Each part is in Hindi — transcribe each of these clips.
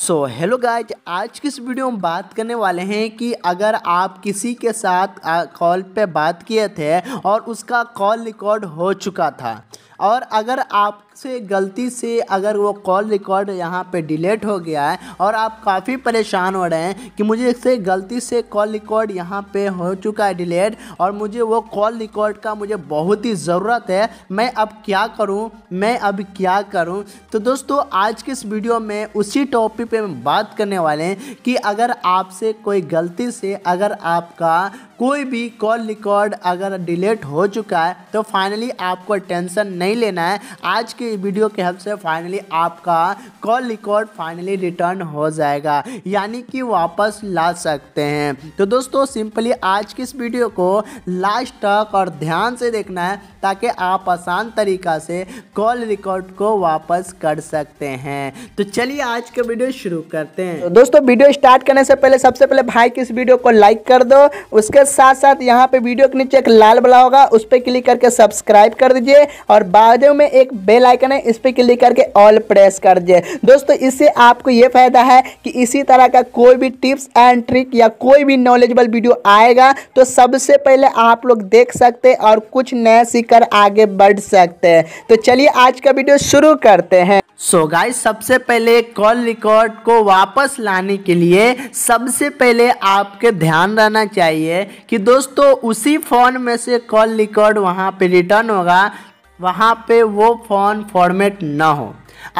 सो हेलो गाइज आज की इस वीडियो में बात करने वाले हैं कि अगर आप किसी के साथ कॉल पे बात किए थे और उसका कॉल रिकॉर्ड हो चुका था और अगर आपसे गलती से अगर वो कॉल रिकॉर्ड यहाँ पे डिलीट हो गया है और आप काफ़ी परेशान हो रहे हैं कि मुझे इससे गलती से कॉल रिकॉर्ड यहाँ पे हो चुका है डिलीट और मुझे वो कॉल रिकॉर्ड का मुझे बहुत ही ज़रूरत है मैं अब क्या करूँ मैं अब क्या करूँ तो दोस्तों आज के इस वीडियो में उसी टॉपिक पर हम बात करने वाले हैं कि अगर आपसे कोई गलती से अगर आपका कोई भी कॉल रिकॉर्ड अगर डिलीट हो चुका है तो फाइनली आपको टेंशन नहीं नहीं लेना है आज के वीडियो के हेल्प से फाइनली आपका कॉल रिकॉर्ड फाइनली रिटर्न हो जाएगा यानी कि वापस ला सकते हैं तो दोस्तों सिंपली आज की इस वीडियो को लास्ट तक और ध्यान से देखना है ताकि आप आसान तरीका से कॉल रिकॉर्ड को वापस कर सकते हैं तो चलिए आज का वीडियो शुरू करते हैं तो दोस्तों वीडियो स्टार्ट करने से पहले सबसे पहले भाई की इस वीडियो को लाइक कर दो उसके साथ साथ यहाँ पे वीडियो के नीचे एक लाल बला होगा उस पर क्लिक करके सब्सक्राइब कर दीजिए और बाद बाजू में एक बेल आइकन है इस पर क्लिक करके ऑल प्रेस कर दिए दोस्तों इससे आपको ये फायदा है कि इसी तरह का कोई भी टिप्स एंड ट्रिक या कोई भी नॉलेजबल वीडियो आएगा तो सबसे पहले आप लोग देख सकते हैं और कुछ नया सीखकर आगे बढ़ सकते हैं तो चलिए आज का वीडियो शुरू करते हैं सो so गाइस सबसे पहले कॉल रिकॉर्ड को वापस लाने के लिए सबसे पहले आपके ध्यान रहना चाहिए कि दोस्तों उसी फ़ोन में से कॉल रिकॉर्ड वहां पे रिटर्न होगा वहाँ पे वो फ़ोन फॉर्मेट ना हो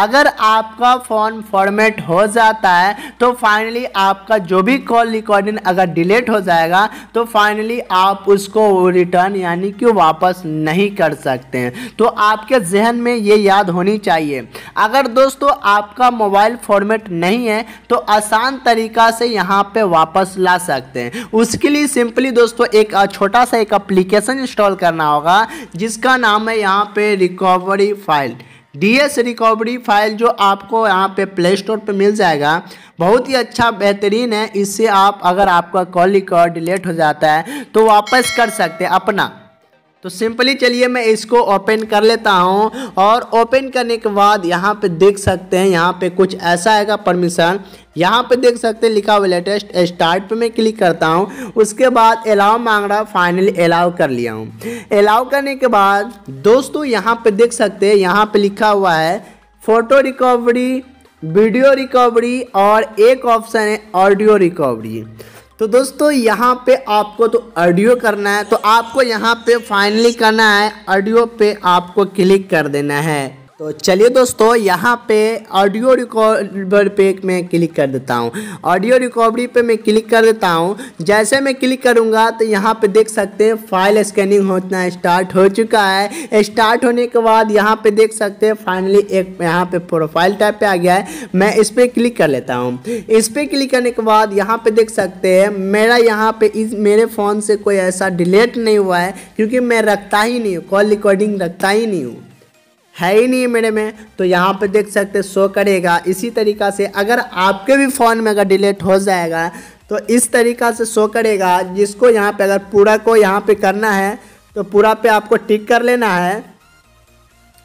अगर आपका फ़ोन फॉर्मेट हो जाता है तो फाइनली आपका जो भी कॉल रिकॉर्डिंग अगर डिलीट हो जाएगा तो फाइनली आप उसको रिटर्न यानी कि वापस नहीं कर सकते हैं तो आपके जहन में ये याद होनी चाहिए अगर दोस्तों आपका मोबाइल फॉर्मेट नहीं है तो आसान तरीका से यहाँ पे वापस ला सकते हैं उसके लिए सिंपली दोस्तों एक छोटा सा एक अप्लीकेशन इंस्टॉल करना होगा जिसका नाम है यहाँ पे recovery file DS recovery file जो आपको यहाँ पे प्ले स्टोर पर मिल जाएगा बहुत ही अच्छा बेहतरीन है इससे आप अगर आपका कॉल रिकॉर्ड डिलीट हो जाता है तो वापस कर सकते हैं अपना तो सिंपली चलिए मैं इसको ओपन कर लेता हूँ और ओपन करने के बाद यहाँ पे देख सकते हैं यहाँ पे कुछ ऐसा आएगा परमिशन यहाँ पे देख सकते हैं लिखा हुआ लेटेस्ट स्टार्ट पे मैं क्लिक करता हूँ उसके बाद अलाउ मांग रहा फाइनली अलाउ कर लिया हूँ अलाउ करने के बाद दोस्तों यहाँ पे देख सकते हैं यहाँ पे लिखा हुआ है फ़ोटो रिकवरी वीडियो रिकवरी और एक ऑप्शन है ऑडियो रिकवरी तो दोस्तों यहाँ पे आपको तो ऑडियो करना है तो आपको यहाँ पे फाइनली करना है ऑडियो पे आपको क्लिक कर देना है तो चलिए दोस्तों यहाँ पे ऑडियो रिकॉर्डर पे मैं क्लिक कर देता हूँ ऑडियो रिकॉर्डरी पे मैं क्लिक कर देता हूँ जैसे मैं क्लिक करूँगा तो यहाँ पे देख सकते हैं फाइल स्कैनिंग होना स्टार्ट हो चुका है स्टार्ट होने के बाद यहाँ पे देख सकते हैं फाइनली एक यहाँ पे प्रोफाइल टाइप पे आ गया है मैं इस पर क्लिक कर लेता हूँ इस पर क्लिक करने के बाद यहाँ पर देख सकते हैं मेरा यहाँ पर इस मेरे फ़ोन से कोई ऐसा डिलेट नहीं हुआ है क्योंकि मैं रखता ही नहीं हूँ कॉल रिकॉर्डिंग रखता ही नहीं हूँ है ही नहीं मेरे में तो यहाँ पे देख सकते शो करेगा इसी तरीका से अगर आपके भी फ़ोन में अगर डिलीट हो जाएगा तो इस तरीका से शो करेगा जिसको यहाँ पे अगर पूरा को यहाँ पे करना है तो पूरा पे आपको टिक कर लेना है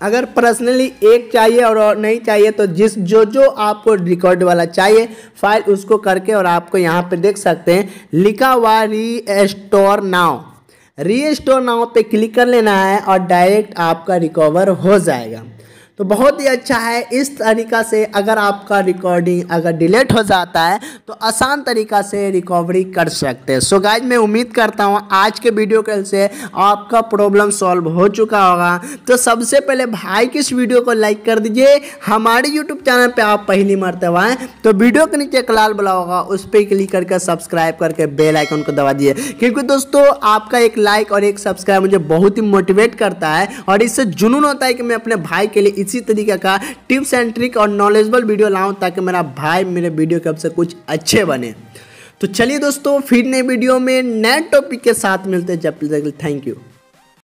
अगर पर्सनली एक चाहिए और नहीं चाहिए तो जिस जो जो आपको रिकॉर्ड वाला चाहिए फाइल उसको करके और आपको यहाँ पर देख सकते हैं लिखा हुआ री एस्टोर नाव रीस्टोर नाव पे क्लिक कर लेना है और डायरेक्ट आपका रिकवर हो जाएगा तो बहुत ही अच्छा है इस तरीका से अगर आपका रिकॉर्डिंग अगर डिलीट हो जाता है तो आसान तरीका से रिकवरी कर सकते हैं सो गाइज मैं उम्मीद करता हूँ आज के वीडियो कल से आपका प्रॉब्लम सॉल्व हो चुका होगा तो सबसे पहले भाई की इस वीडियो को लाइक कर दीजिए हमारे यूट्यूब चैनल पर आप पहली मरते हुए तो वीडियो के नीचे एक लाल बुला होगा उस पर क्लिक करके सब्सक्राइब करके बेल आइकन को दबा दिए क्योंकि दोस्तों आपका एक लाइक और एक सब्सक्राइब मुझे बहुत ही मोटिवेट करता है और इससे जुनून होता है कि मैं अपने भाई के लिए इसी तरीके का टिप्स एंड ट्रिक और नॉलेजबल वीडियो लाऊं ताकि मेरा भाई मेरे वीडियो के से कुछ अच्छे बने तो चलिए दोस्तों फिर नए वीडियो में नए टॉपिक के साथ मिलते हैं जब थैंक यू